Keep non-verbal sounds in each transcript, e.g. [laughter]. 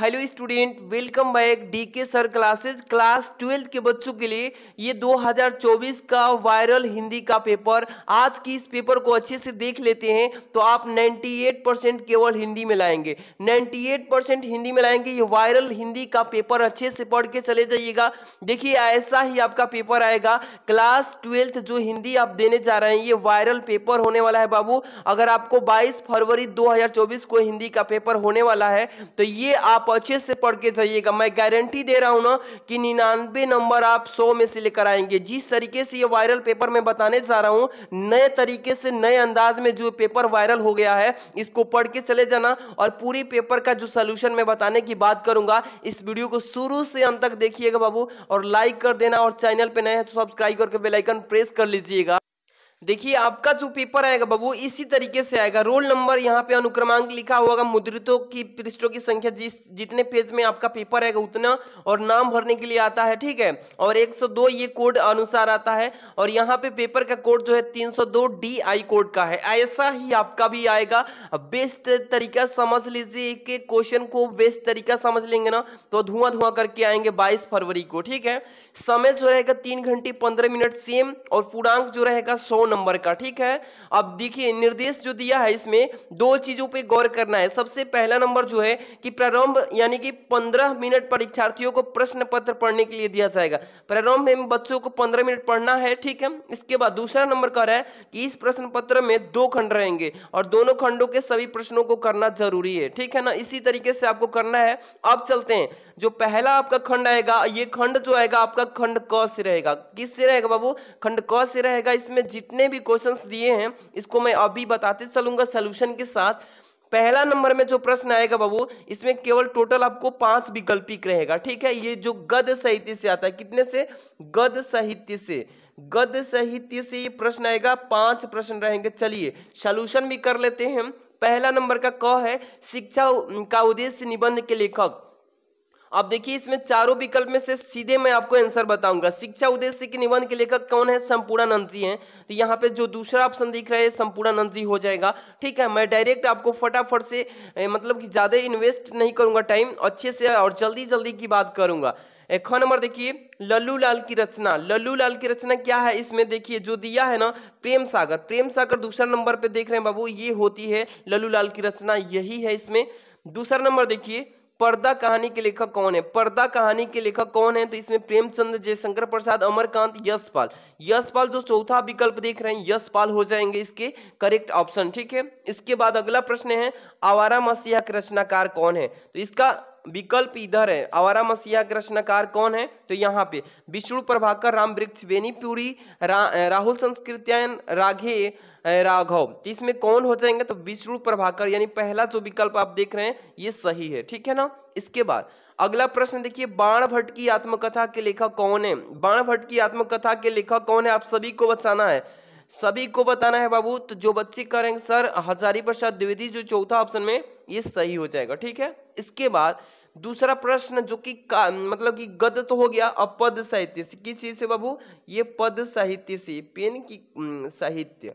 hello student welcome back D K sir classes class twelfth के बच्चों के लिए ये 2024 का वायरल हिंदी का पेपर आज की इस पेपर को अच्छे से देख लेते हैं तो आप 98 परसेंट केवल हिंदी में लाएंगे 98 परसेंट हिंदी में लाएंगे ये वायरल हिंदी का पेपर अच्छे से पढ़ के चले जाइएगा देखिए ऐसा ही आपका पेपर आएगा क्लास ट्वेल्थ जो हिंदी आप देने जा रहे हैं ये वायरल पेपर होने वाला है बाबू अगर आपको बाईस फरवरी दो को हिंदी का पेपर होने वाला है तो ये आप अच्छे से पढ़ के जाइएगा मैं गारंटी दे रहा हूं ना कि निन्यानबे नंबर आप सौ में से लेकर आएंगे जिस तरीके से ये वायरल पेपर में बताने जा रहा हूं नए तरीके से नए अंदाज में जो पेपर वायरल हो गया है इसको पढ़ के चले जाना और पूरी पेपर का जो सोल्यूशन मैं बताने की बात करूंगा इस वीडियो को शुरू से अंत तक देखिएगा बाबू और लाइक कर देना और चैनल पर नए हैं तो सब्सक्राइब करके बेलाइकन प्रेस कर लीजिएगा देखिए आपका जो पेपर आएगा बाबू इसी तरीके से आएगा रोल नंबर यहाँ पे अनुक्रमांक लिखा होगा मुद्रितों की पृष्ठों की संख्या जिस जितने पेज में आपका पेपर आएगा उतना और नाम भरने के लिए आता है ठीक है और 102 ये कोड अनुसार आता है और यहाँ पे पेपर का कोड जो है 302 डी आई कोड का है ऐसा ही आपका भी आएगा बेस्ट तरीका समझ लीजिए एक क्वेश्चन को बेस्ट तरीका समझ लेंगे ना तो धुआं धुआं करके आएंगे बाईस फरवरी को ठीक है समय जो रहेगा तीन घंटे पंद्रह मिनट सेम और पूर्णांक जो रहेगा सौ नंबर का ठीक है अब देखिए निर्देश जो दिया है इसमें दो चीजों पे गौर करना है सबसे पहला नंबर जो है कि प्रारंभ यानी कि पंद्रह मिनट परीक्षार्थियों को प्रश्न पत्र पढ़ने के लिए दिया जाएगा प्रारंभ में बच्चों को पंद्रह मिनट पढ़ना है ठीक है इसके बाद दूसरा नंबर कह रहा है कि इस प्रश्न पत्र में दो खंड रहेंगे और दोनों खंडों के सभी प्रश्नों को करना जरूरी है ठीक है ना इसी तरीके से आपको करना है अब चलते हैं जो पहला आपका खंड आएगा ये खंड जो आएगा आपका खंड क से रहेगा किस से रहेगा बाबू खंड क से रहेगा इसमें जितने भी क्वेश्चन दिए हैं इसको मैं अभी बताते चलूंगा सोल्यूशन के साथ पहला नंबर में जो प्रश्न आएगा बाबू इसमें केवल टोटल आपको पांच विकल्पिक रहेगा ठीक है ये जो गद साहित्य से आता है कितने से गद साहित्य से गद साहित्य से ये प्रश्न आएगा पांच प्रश्न रहेंगे चलिए सोल्यूशन भी कर लेते हैं पहला नंबर का क है शिक्षा का उद्देश्य निबंध के लेखक अब देखिए इसमें चारों विकल्प में से सीधे मैं आपको आंसर बताऊंगा शिक्षा उद्देश्य के निबंध के लेखक कौन है संपूर्णानंद जी हैं तो यहाँ पे जो दूसरा ऑप्शन दिख रहा है संपूर्णानंद जी हो जाएगा ठीक है मैं डायरेक्ट आपको फटाफट से मतलब कि ज़्यादा इन्वेस्ट नहीं करूँगा टाइम अच्छे से और जल्दी जल्दी की बात करूँगा ख नंबर देखिए लल्लू लाल की रचना लल्लू लाल की रचना क्या है इसमें देखिए जो दिया है ना प्रेम सागर प्रेम सागर दूसरा नंबर पे देख रहे हैं बाबू ये होती है लल्लू लाल की रचना यही है इसमें दूसरा नंबर देखिए पर्दा कहानी के लेखक कौन है पर्दा कहानी के लेखक कौन है तो इसमें प्रेमचंद जयशंकर प्रसाद अमरकांत यशपाल यशपाल जो चौथा विकल्प देख रहे हैं यशपाल हो जाएंगे इसके करेक्ट ऑप्शन ठीक है इसके बाद अगला प्रश्न है आवारा मसीहा के रचनाकार कौन है तो इसका विकल्प इधर है आवारा मसीहा कृष्णकार कौन है तो यहाँ पे विष्णु प्रभाकर राम वृक्ष बेनीपुरी रा, राहुल संस्कृत्यायन राघे राघव तो इसमें कौन हो जाएंगे तो विष्णु प्रभाकर यानी पहला जो विकल्प आप देख रहे हैं ये सही है ठीक है ना इसके बाद अगला प्रश्न देखिए बाण भट्ट की आत्मकथा के लेखक कौन है बाण भट्ट की आत्मकथा के लेखक कौन है आप सभी को बताना है सभी को बताना है बाबू तो जो बच्चे करेंगे सर हजारी प्रसाद द्विवेदी जो चौथा ऑप्शन में ये सही हो जाएगा ठीक है इसके बाद दूसरा प्रश्न जो कि मतलब कि गद तो हो गया अब पद साहित्य से किस चीज से बाबू ये पद साहित्य से पेन की साहित्य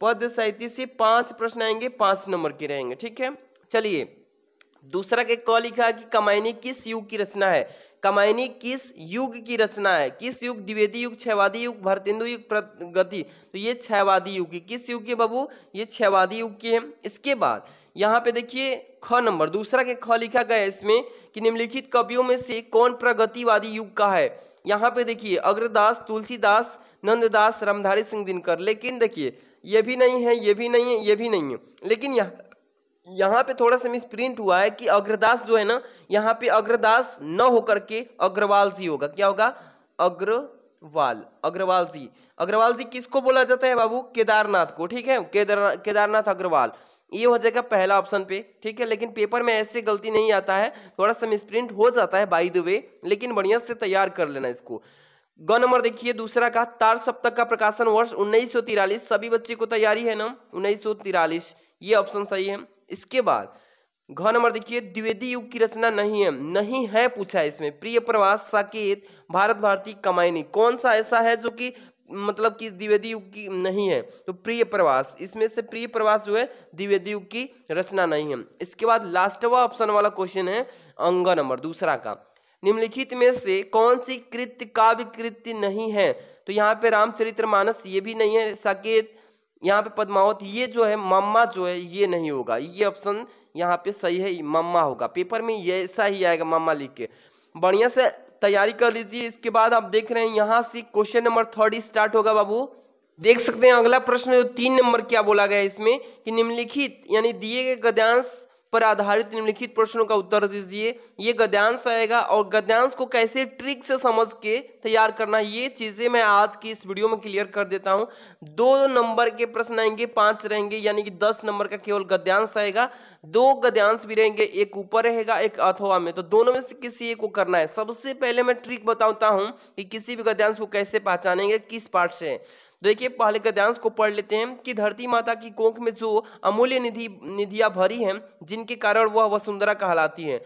पद साहित्य से पांच प्रश्न आएंगे पांच नंबर के रहेंगे ठीक है चलिए दूसरा के क लिखा कि कमाइनी किस युग की रचना है कमायनी किस युग की रचना है किस युग द्विवेदी युग छयवादी युग भरतेंदु युग प्रगति तो ये छयवादी युग की किस युग के बाबू ये छयवादी युग के हैं इसके बाद यहाँ पे देखिए ख नंबर दूसरा के ख लिखा गया इसमें कि निम्नलिखित कवियों में से कौन प्रगतिवादी युग का है यहाँ पे देखिए अग्रदास तुलसीदास नंददास रामधारी सिंह दिनकर लेकिन देखिए ये भी नहीं है ये भी नहीं है ये भी नहीं है लेकिन यहाँ यहाँ पे थोड़ा सा मिस प्रिंट हुआ है कि अग्रदास जो है ना यहाँ पे अग्रदास न होकर के अग्रवाल जी होगा क्या होगा अग्रवाल अग्रवाल जी अग्रवाल जी किसको बोला जाता है बाबू केदारनाथ को ठीक है केदार केदारनाथ अग्रवाल ये हो जाएगा पहला ऑप्शन पे ठीक है लेकिन पेपर में ऐसे गलती नहीं आता है थोड़ा सा मिस प्रिंट हो जाता है बाई द वे लेकिन बढ़िया से तैयार कर लेना इसको ग नंबर देखिए दूसरा का तार सप्तक का प्रकाशन वर्ष उन्नीस सभी बच्चे को तैयारी है ना उन्नीस ये ऑप्शन सही है इसके बाद घ नंबर देखिए द्विवेदी युग की रचना नहीं है नहीं है पूछा इसमें प्रिय प्रवास साकेत भारत भारती कमायनी कौन सा ऐसा है जो कि मतलब कि द्विवेदी युग की नहीं है तो प्रिय प्रवास इसमें से प्रिय प्रवास जो है द्विवेदी युग की रचना नहीं है इसके बाद लास्टवा ऑप्शन वाला क्वेश्चन है अंग नंबर दूसरा का निम्नलिखित में से कौन सी कृत्य काव्य कृत्य नहीं है तो यहाँ पे रामचरितमानस ये भी नहीं है साकेत यहाँ पे पद्मावत ये जो है मम्मा जो है ये नहीं होगा ये ऑप्शन यहाँ पे सही है मम्मा होगा पेपर में ये ऐसा ही आएगा मम्मा लिख के बढ़िया से तैयारी कर लीजिए इसके बाद आप देख रहे हैं यहाँ से क्वेश्चन नंबर थर्ड स्टार्ट होगा बाबू देख सकते हैं अगला प्रश्न जो तीन नंबर क्या बोला गया इसमें कि निम्नलिखित यानी दिए गए गद्यांश पर आधारित निम्नलिखित प्रश्नों का उत्तर दीजिए ये गद्यांश आएगा और गद्यांश को कैसे ट्रिक से समझ के तैयार करना ये चीज़ें मैं आज की इस वीडियो में क्लियर कर देता हूँ दो नंबर के प्रश्न आएंगे पांच रहेंगे यानी कि दस नंबर का केवल गद्यांश आएगा दो गद्यांश भी रहेंगे एक ऊपर रहेगा एक अथवा में तो दोनों में से किसी एक को करना है सबसे पहले मैं ट्रिक बताता हूँ कि किसी भी गद्यांश को कैसे पहचानेंगे किस पार्ट से देखिए पहले गद्यांश को पढ़ लेते हैं कि धरती माता की कोख में जो अमूल्य निधि निधियाँ भरी हैं जिनके कारण वह वसुंधरा कहलाती है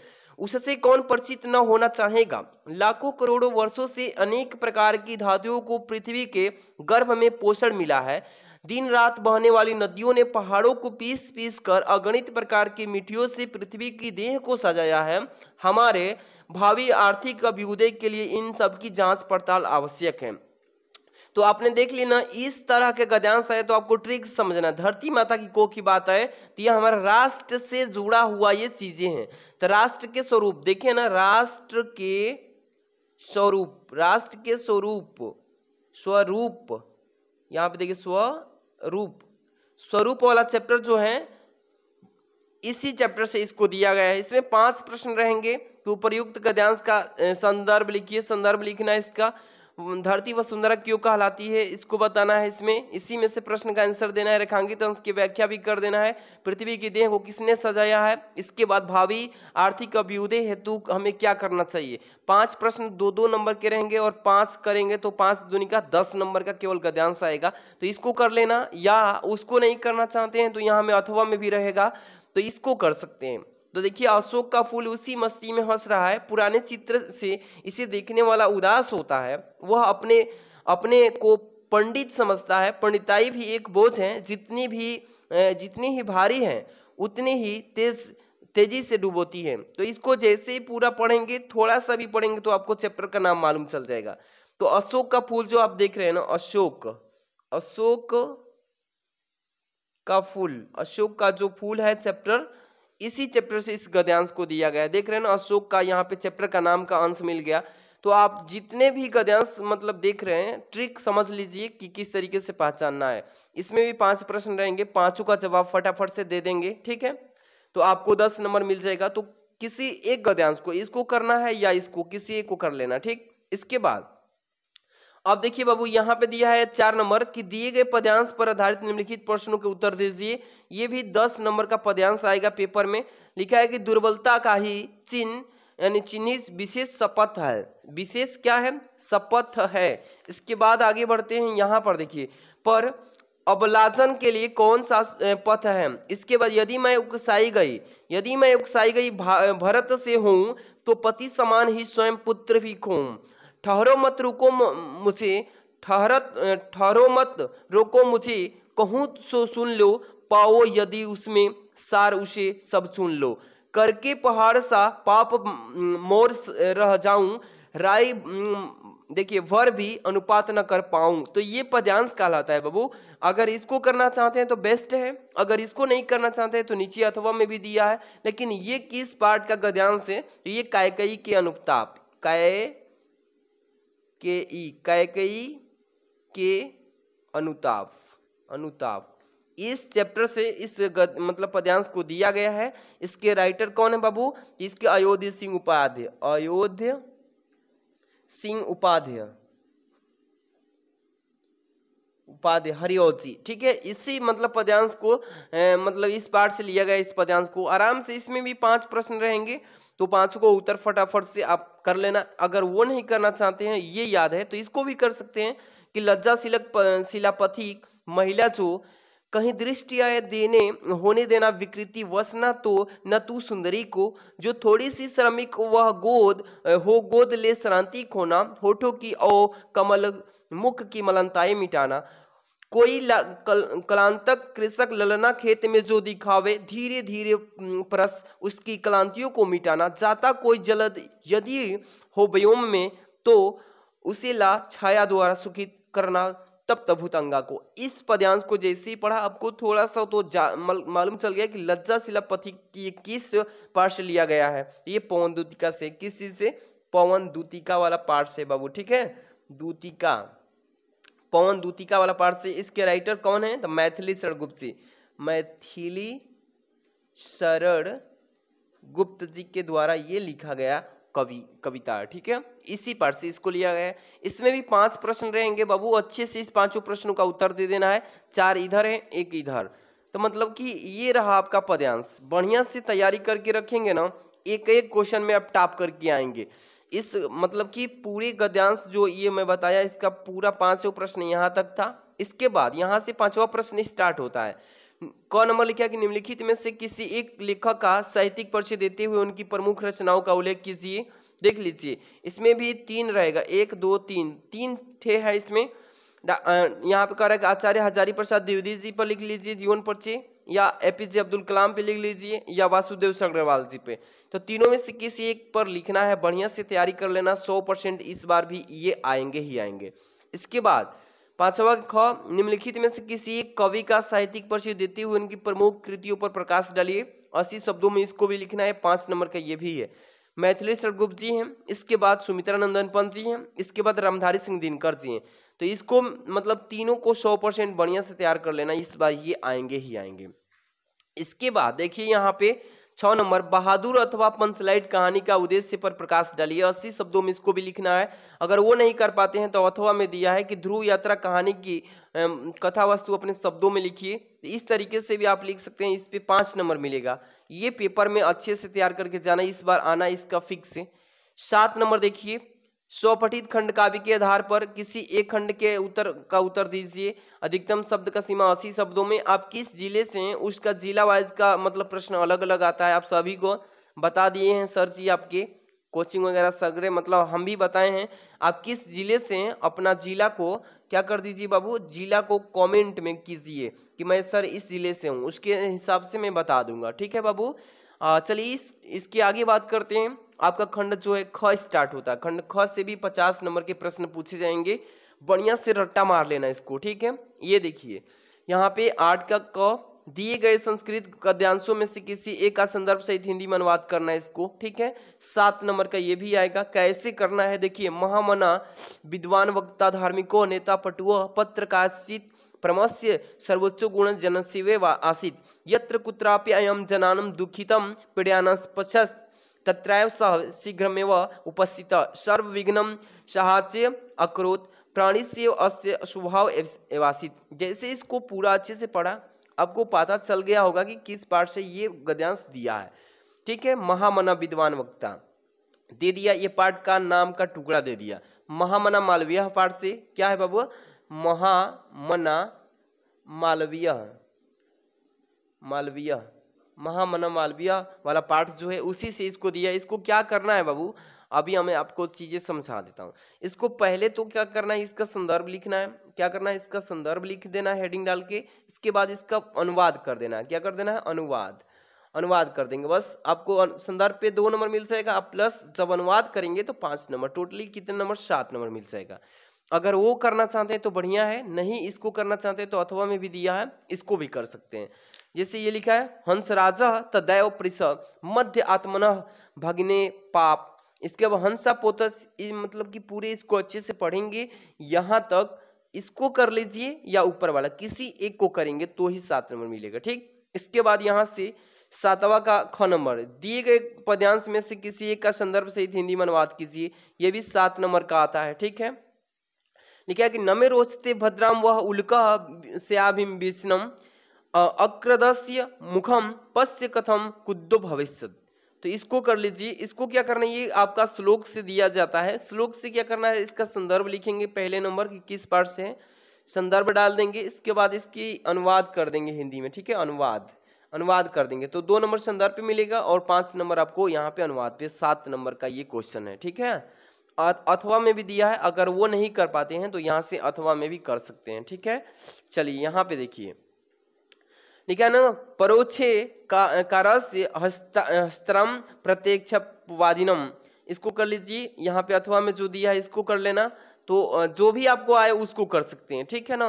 उससे कौन परिचित न होना चाहेगा लाखों करोड़ों वर्षों से अनेक प्रकार की धातुओं को पृथ्वी के गर्भ में पोषण मिला है दिन रात बहने वाली नदियों ने पहाड़ों को पीस पीस कर अगणित प्रकार की मिट्टियों से पृथ्वी की देह को सजाया है हमारे भावी आर्थिक अभ्युदय के लिए इन सब की जांच पड़ताल आवश्यक है तो आपने देख ली ना इस तरह के गद्यांश है तो आपको ट्रिक समझना धरती माता की को की बात है तो यह हमारा राष्ट्र से जुड़ा हुआ ये चीजें हैं तो राष्ट्र के स्वरूप देखिए ना राष्ट्र के स्वरूप राष्ट्र के स्वरूप स्वरूप यहां पे देखिए स्वरूप स्वरूप वाला चैप्टर जो है इसी चैप्टर से इसको दिया गया है इसमें पांच प्रश्न रहेंगे तो उपरयुक्त गद्यांश का संदर्भ लिखिए संदर्भ लिखना इसका धरती व सुंदरक क्यों कहलाती है इसको बताना है इसमें इसी में से प्रश्न का आंसर देना है रेखांकित अंश की व्याख्या भी कर देना है पृथ्वी की देह को किसने सजाया है इसके बाद भावी आर्थिक अभ्युदय हेतु हमें क्या करना चाहिए पांच प्रश्न दो दो नंबर के रहेंगे और पांच करेंगे तो पांच दुनिया का दस नंबर का केवल गद्यांश आएगा तो इसको कर लेना या उसको नहीं करना चाहते हैं तो यहाँ हमें अथवा में भी रहेगा तो इसको कर सकते हैं तो देखिए अशोक का फूल उसी मस्ती में हंस रहा है पुराने चित्र से इसे देखने वाला उदास होता है वह अपने अपने को पंडित समझता है पंडिताई भी एक बोझ है जितनी भी जितनी ही भारी है उतनी ही तेज तेजी से डूबोती है तो इसको जैसे ही पूरा पढ़ेंगे थोड़ा सा भी पढ़ेंगे तो आपको चैप्टर का नाम मालूम चल जाएगा तो अशोक का फूल जो आप देख रहे हैं ना अशोक अशोक का फूल अशोक का जो फूल है चैप्टर इसी चैप्टर से इस गद्यांश को दिया गया देख रहे हैं ना अशोक का यहाँ पे चैप्टर का नाम का अंश मिल गया तो आप जितने भी गद्यांश मतलब देख रहे हैं ट्रिक समझ लीजिए कि किस तरीके से पहचानना है इसमें भी पांच प्रश्न रहेंगे पांचों का जवाब फटाफट से दे देंगे ठीक है तो आपको दस नंबर मिल जाएगा तो किसी एक गद्यांश को इसको करना है या इसको किसी एक को कर लेना ठीक इसके बाद अब देखिए बाबू यहाँ पे दिया है चार नंबर कि दिए गए पद्यांश पर आधारित निम्नलिखित प्रश्नों के उत्तर दीजिए ये भी दस नंबर का पद्यांश आएगा पेपर में लिखा है कि दुर्बलता का ही चिन्ह यानी चिन्हित विशेष शपथ है विशेष क्या है शपथ है इसके बाद आगे बढ़ते हैं यहाँ पर देखिए पर अबलाजन के लिए कौन सा पथ है इसके बाद यदि मैं उकसाई गई यदि मैं उकसाई गई भरत से हूँ तो पति समान ही स्वयं पुत्र भी खूँ ठहरो मत रुको मुझे ठहरत ठहरो मत रोको मुझे कहूँ सो सुन लो पाओ यदि उसमें सार उसे सब सुन लो करके पहाड़ सा पाप मोर रह जाऊं राय देखिए वर भी अनुपात न कर पाऊं तो ये पद्यांश कहलाता है बाबू अगर इसको करना चाहते हैं तो बेस्ट है अगर इसको नहीं करना चाहते हैं तो नीचे अथवा में भी दिया है लेकिन ये किस पार्ट का गद्यांश है ये कायकई के अनुपताप काय के ई कैकई के अनुताप अनुताप इस चैप्टर से इस गद, मतलब पद्यांश को दिया गया है इसके राइटर कौन है बाबू इसके अयोध्या सिंह उपाध्याय अयोध्या सिंह उपाध्याय उपाध्याय हरिओजी ठीक है इसी मतलब पद्यांश को ए, मतलब इस पार्ट से लिया गया इस पद्यांश को आराम से इसमें भी पांच प्रश्न रहेंगे तो पांचों को उत्तर फटाफट से आप कर लेना अगर वो नहीं करना चाहते हैं ये याद है तो इसको भी कर सकते हैं कि लज्जा शिलक शिलापथिक महिला जो कहीं दृष्टि आय देने होने देना विकृति वसना तो न तू सुंदरी को जो थोड़ी सी श्रमिक वह गोद हो गोद ले श्रांति खोना होठों की ओ कमल मुख की मलनताएं मिटाना कोई कल, कलांतक कृषक ललना खेत में जो दिखावे धीरे धीरे परस उसकी क्लांतियों को मिटाना जाता कोई जलद यदि हो व्योम में तो उसे ला छाया द्वारा सुखित करना तब तभुतंगा को इस पद्यांश को जैसे ही पढ़ा आपको थोड़ा सा तो मालूम चल गया कि लज्जा शिला पथि ये किस पार्ट से लिया गया है ये पवन दूतिका से किस चीज से पवन दूतिका वाला पार्ट से बाबू ठीक है दूतिका पवन दूतिका वाला पार्ट से इसके राइटर कौन है तो मैथिली शरण गुप्त जी मैथिली शरण गुप्त जी के द्वारा ये लिखा गया कवि कविता ठीक है इसी पार्ट से इसको लिया गया इसमें भी पांच प्रश्न रहेंगे बाबू अच्छे से इस पांचों प्रश्नों का उत्तर दे देना है चार इधर है एक इधर तो मतलब कि ये रहा आपका पद्यांश बढ़िया से तैयारी करके रखेंगे ना एक एक क्वेश्चन में आप टाप करके आएंगे इस मतलब कि पूरे गद्यांश जो ये मैं बताया इसका पूरा पांचवा प्रश्न यहाँ तक था इसके बाद यहाँ से पांचवा प्रश्न स्टार्ट होता है क नंबर लिखा कि निम्नलिखित में से किसी एक लेखक का साहित्यिक परिचय देते हुए उनकी प्रमुख रचनाओं का उल्लेख कीजिए देख लीजिए इसमें भी तीन रहेगा एक दो तीन तीन थे है इसमें यहाँ पे कह रहा है आचार्य हजारी प्रसाद द्विवेदी जी पर लिख लीजिए जीवन परिचय या ए पी जे अब्दुल कलाम पे लिख लीजिए या वासुदेव सग्रवाल जी पे तो तीनों में से किसी एक पर लिखना है बढ़िया से तैयारी कर लेना सौ परसेंट इस बार भी ये आएंगे ही आएंगे इसके बाद पांचवा ख निम्नलिखित में से किसी एक कवि का साहित्यिक परिचय देते हुए उनकी प्रमुख कृतियों पर प्रकाश डालिए अस्सी शब्दों में इसको भी लिखना है पांच नंबर का ये भी है मैथिली सरगुप्त जी हैं इसके बाद सुमित्रा नंदन पंत जी हैं इसके बाद रामधारी सिंह दिनकर जी हैं तो इसको मतलब तीनों को सौ परसेंट बढ़िया से तैयार कर लेना इस बार ये आएंगे ही आएंगे इसके बाद देखिए यहाँ पे छः नंबर बहादुर अथवा पंचलाइट कहानी का उद्देश्य पर प्रकाश डालिए अस्सी शब्दों में इसको भी लिखना है अगर वो नहीं कर पाते हैं तो अथवा में दिया है कि ध्रुव यात्रा कहानी की कथा वस्तु अपने शब्दों में लिखिए इस तरीके से भी आप लिख सकते हैं इस पर पाँच नंबर मिलेगा ये पेपर में अच्छे से तैयार करके जाना इस बार आना इसका फिक्स है सात नंबर देखिए स्वपठित खंड काव्य के आधार पर किसी एक खंड के उत्तर का उत्तर दीजिए अधिकतम शब्द का सीमा अस्सी शब्दों में आप किस जिले से हैं उसका जिला वाइज का मतलब प्रश्न अलग अलग आता है आप सभी को बता दिए हैं सर जी आपके कोचिंग वगैरह सगरे मतलब हम भी बताए हैं आप किस जिले से हैं अपना जिला को क्या कर दीजिए बाबू जिला को कमेंट में कीजिए कि मैं सर इस ज़िले से हूँ उसके हिसाब से मैं बता दूंगा ठीक है बाबू चलिए इस इसके आगे बात करते हैं आपका खंड जो है ख स्टार्ट होता है खंड ख से भी पचास नंबर के प्रश्न पूछे जाएंगे बढ़िया से रट्टा मार लेना इसको ठीक है ये देखिए यहाँ पे आठ का क दिए गए संस्कृत गद्यांशों में से किसी एक का संदर्भ सहित हिंदी में अनुवाद करना है इसको ठीक है सात नंबर का ये भी आएगा कैसे करना है देखिए महामना विद्वान वक्ता धार्मिको नेता पटुआ पत्रकाशित प्रमस्य सर्वोच्च गुण जनशिवे व आसित यत्र कुत्रापि अयम जनानम दुखितम पीड़ानस्पशस्त तत्रैव सः शीघ्रमेव उपस्थितः सर्वविघ्नं सहाच्य अकरोत प्राणी से अस्य स्वभाव एवासित जैसे इसको पूरा अच्छे से पढ़ा आपको पता चल गया होगा कि किस पाठ से ये गद्यांश दिया है ठीक है महामना विद्वान वक्ता दे दिया ये पाठ का नाम का टुकड़ा दे दिया महामना मालवीय पाठ से क्या है बाबू महामना मालवीय मालवीय महामन मालविया वाला पार्ट जो है उसी से इसको दिया इसको क्या करना है बाबू अभी हमें आपको चीज़ें समझा देता हूँ इसको पहले तो क्या करना है इसका संदर्भ लिखना है क्या करना है इसका संदर्भ लिख देना है हेडिंग डाल के इसके बाद इसका अनुवाद कर देना है क्या कर देना है अनुवाद अनुवाद कर देंगे बस आपको संदर्भ पे दो नंबर मिल जाएगा आप प्लस जब अनुवाद करेंगे तो पाँच नंबर टोटली कितने नंबर सात नंबर मिल जाएगा अगर वो करना चाहते हैं तो बढ़िया है नहीं इसको करना चाहते हैं तो अथवा में भी दिया है इसको भी कर सकते हैं जैसे ये लिखा है हंसराज तदैव परिस मध्य आत्मन भगने पाप इसके बाद हंसा पोतस मतलब कि पूरे इसको अच्छे से पढ़ेंगे यहाँ तक इसको कर लीजिए या ऊपर वाला किसी एक को करेंगे तो ही सात नंबर मिलेगा ठीक इसके बाद यहाँ से सातवा का ख नंबर दिए गए पद्यांश में से किसी एक का संदर्भ सहित हिंदी में अनुवाद कीजिए यह भी सात नंबर का आता है ठीक है लिखा कि नमे रोचते भद्राम वह उल्का श्याभिम विष्णम अक्रदस्य मुखम पश्य कथम कुद्दो भविष्य तो इसको कर लीजिए इसको क्या करना ये आपका श्लोक से दिया जाता है श्लोक से क्या करना है इसका संदर्भ लिखेंगे पहले नंबर कि किस पार्ट से है संदर्भ डाल देंगे इसके बाद इसकी अनुवाद कर देंगे हिंदी में ठीक है अनुवाद अनुवाद कर देंगे तो दो नंबर संदर्भ पे मिलेगा और पाँच नंबर आपको यहाँ पे अनुवाद पे सात नंबर का ये क्वेश्चन है ठीक है अथवा में भी दिया है अगर वो नहीं कर पाते हैं तो यहाँ से अथवा में भी कर सकते हैं ठीक है चलिए यहाँ पे देखिए ना परोक्षे का कारस्य हस्तरम इसको कर लीजिए यहाँ पे अथवा में जो दिया है इसको कर लेना तो जो भी आपको आए उसको कर सकते हैं ठीक है ना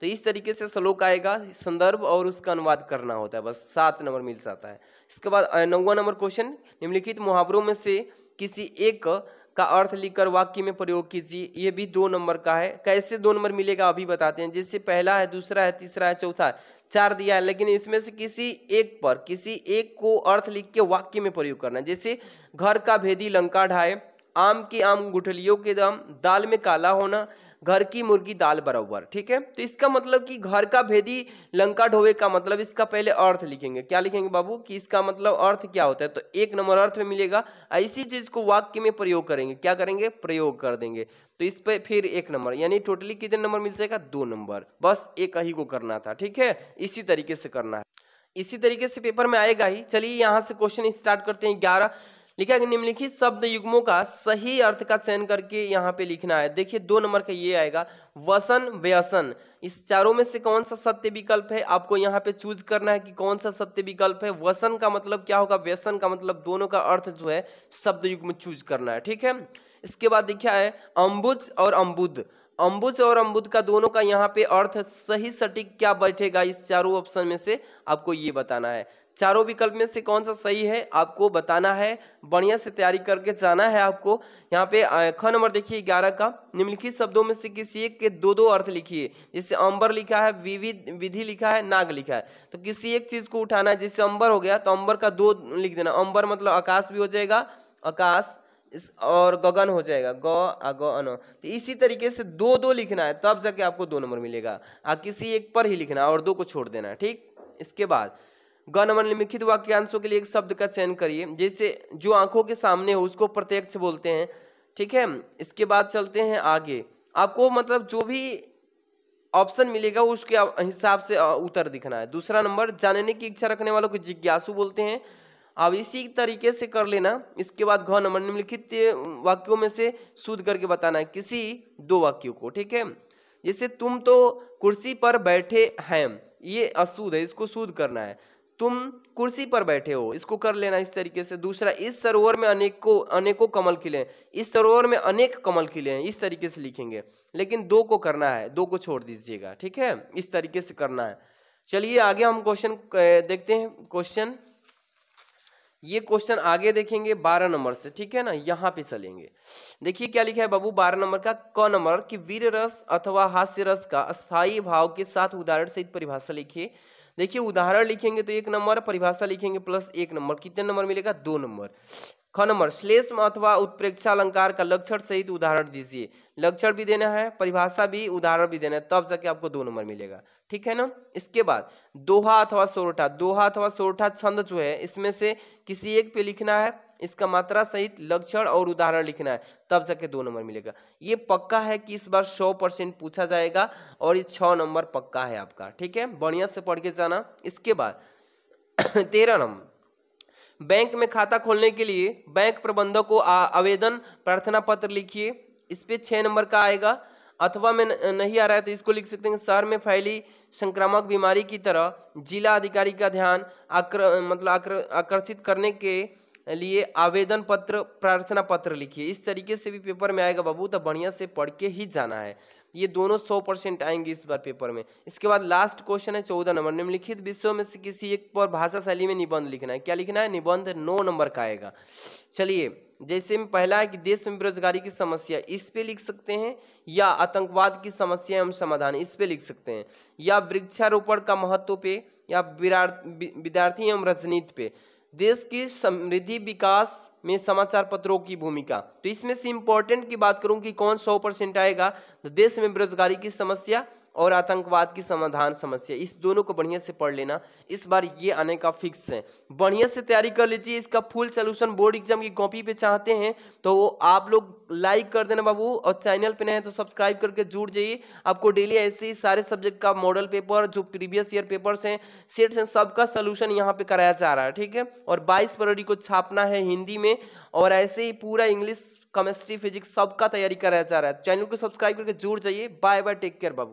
तो इस तरीके से श्लोक आएगा संदर्भ और उसका अनुवाद करना होता है बस सात नंबर मिल जाता है इसके बाद नौवा नंबर क्वेश्चन निम्नलिखित मुहावरों में से किसी एक का अर्थ लिखकर वाक्य में प्रयोग कीजिए ये भी दो नंबर का है कैसे दो नंबर मिलेगा अभी बताते हैं जैसे पहला है दूसरा है तीसरा है चौथा चार दिया है लेकिन इसमें से किसी एक पर किसी एक को अर्थ लिख के वाक्य में प्रयोग करना जैसे घर का भेदी लंका ढाए आम के आम गुठलियों के दम दाल में काला होना घर की मुर्गी दाल बराबर ठीक है तो इसका मतलब कि घर का भेदी लंका ढोवे का मतलब इसका पहले अर्थ लिखेंगे क्या लिखेंगे बाबू कि इसका मतलब अर्थ क्या होता है तो एक नंबर अर्थ में मिलेगा इसी चीज को वाक्य में प्रयोग करेंगे क्या करेंगे प्रयोग कर देंगे तो इस पर फिर एक नंबर यानी टोटली कितने नंबर मिल जाएगा दो नंबर बस एक ही को करना था ठीक है इसी तरीके से करना है इसी तरीके से पेपर में आएगा ही चलिए यहाँ से क्वेश्चन स्टार्ट करते हैं ग्यारह लिखा है निम्नलिखित शब्द युग्मों का सही अर्थ का चयन करके यहाँ पे लिखना है देखिए दो नंबर का ये आएगा वसन व्यसन इस चारों में से कौन सा सत्य विकल्प है आपको यहाँ पे चूज करना है कि कौन सा सत्य विकल्प है वसन का मतलब क्या होगा व्यसन का मतलब दोनों का अर्थ जो है शब्द युग्म चूज करना है ठीक है इसके बाद देखा है अम्बुज और अम्बुद अम्बुज और अम्बुद का दोनों का यहाँ पे अर्थ सही सटीक क्या बैठेगा इस चारों ऑप्शन में से आपको ये बताना है चारों विकल्प में से कौन सा सही है आपको बताना है बढ़िया से तैयारी करके जाना है आपको यहाँ पे ख नंबर देखिए ग्यारह का निम्नलिखित शब्दों में से किसी एक के दो दो अर्थ लिखिए जैसे अंबर लिखा है विविध विधि लिखा है नाग लिखा है तो किसी एक चीज को उठाना है जैसे अंबर हो गया तो अंबर का दो लिख देना अंबर मतलब आकाश भी हो जाएगा आकाश इस और गगन हो जाएगा ग आ ग अन तो इसी तरीके से दो दो लिखना है तब जाके आपको दो नंबर मिलेगा आ किसी एक पर ही लिखना और दो को छोड़ देना ठीक इसके बाद लिखित वाक्यांशों के लिए एक शब्द का चयन करिए जैसे जो आंखों के सामने हो उसको प्रत्यक्ष बोलते हैं ठीक है इसके बाद चलते हैं आगे आपको मतलब जो भी ऑप्शन मिलेगा उसके हिसाब से उत्तर दिखना है दूसरा नंबर जानने की इच्छा रखने वालों को जिज्ञासु बोलते हैं अब इसी तरीके से कर लेना इसके बाद घ नंबर निम्नलिखित वाक्यों में से शुद्ध करके बताना है किसी दो वाक्यों को ठीक है जैसे तुम तो कुर्सी पर बैठे हैं ये अशुद्ध है इसको शुद्ध करना है तुम कुर्सी पर बैठे हो इसको कर लेना इस तरीके से दूसरा इस सरोवर में अनेकों अनेकों कमल खिले हैं इस सरोवर में अनेक कमल खिले हैं इस तरीके से लिखेंगे लेकिन दो को करना है दो को छोड़ दीजिएगा ठीक है इस तरीके से करना है चलिए आगे हम क्वेश्चन देखते हैं क्वेश्चन ये क्वेश्चन आगे देखेंगे बारह नंबर से ठीक है ना यहाँ पे चलेंगे देखिए क्या लिखा है बाबू बारह नंबर का क नंबर कि वीर रस अथवा हास्य रस का अस्थायी भाव के साथ उदाहरण सहित परिभाषा लिखिए देखिए उदाहरण लिखेंगे तो एक नंबर परिभाषा लिखेंगे प्लस एक नंबर कितने नंबर मिलेगा दो नंबर ख नंबर श्लेष्म अथवा उत्प्रेक्षा अलंकार का लक्षण सहित उदाहरण दीजिए लक्षण भी देना है परिभाषा भी उदाहरण भी देना है तब जाके आपको दो नंबर मिलेगा ठीक है ना इसके बाद दोहा अथवा सोरठा दोहा अथवा सोरठा छंद जो है इसमें से किसी एक पे लिखना है इसका मात्रा सहित लक्षण और उदाहरण लिखना है तब जाके दो नंबर मिलेगा ये पक्का है कि इस बार सौ परसेंट पूछा जाएगा और ये छः नंबर पक्का है आपका ठीक है बढ़िया से पढ़ के जाना इसके बाद [coughs] तेरह नंबर बैंक में खाता खोलने के लिए बैंक प्रबंधक को आवेदन प्रार्थना पत्र लिखिए इस पर छः नंबर का आएगा अथवा में नहीं आ रहा है तो इसको लिख सकते हैं शहर में फैली संक्रामक बीमारी की तरह जिला अधिकारी का ध्यान आकर मतलब आकर आकर्षित करने के लिए आवेदन पत्र प्रार्थना पत्र लिखिए इस तरीके से भी पेपर में आएगा बाबू तो बढ़िया से पढ़ के ही जाना है ये दोनों सौ परसेंट आएंगे इस बार पेपर में इसके बाद लास्ट क्वेश्चन है चौदह नंबर निम्नलिखित विषयों में से किसी एक पर भाषा शैली में निबंध लिखना है क्या लिखना है निबंध नौ नंबर का आएगा चलिए जैसे में पहला है कि देश में बेरोजगारी की समस्या इस पे लिख सकते हैं या आतंकवाद की समस्या एवं समाधान इस पे लिख सकते हैं या वृक्षारोपण का महत्व पे या विद्यार्थी एवं रजनीत पे देश की समृद्धि विकास में समाचार पत्रों की भूमिका तो इसमें से इंपॉर्टेंट की बात करूं कि कौन सौ परसेंट आएगा तो देश में बेरोजगारी की समस्या और आतंकवाद की समाधान समस्या इस दोनों को बढ़िया से पढ़ लेना इस बार ये आने का फिक्स है बढ़िया से तैयारी कर लीजिए इसका फुल सोल्यूशन बोर्ड एग्जाम की कॉपी पे चाहते हैं तो वो आप लोग लाइक कर देना बाबू और चैनल पे नए हैं तो सब्सक्राइब करके जुड़ जाइए आपको डेली ऐसे ही सारे सब्जेक्ट का मॉडल पेपर जो प्रीवियस ईयर पेपर्स हैं सेट्स हैं सबका सोल्यूशन यहाँ पे कराया जा रहा है ठीक है और बाईस फरवरी को छापना है हिंदी में और ऐसे ही पूरा इंग्लिश केमिस्ट्री फिजिक्स सबका तैयारी कराया जा रहा है चैनल को सब्सक्राइब करके जुड़ जाइए बाय बाय टेक केयर बाबू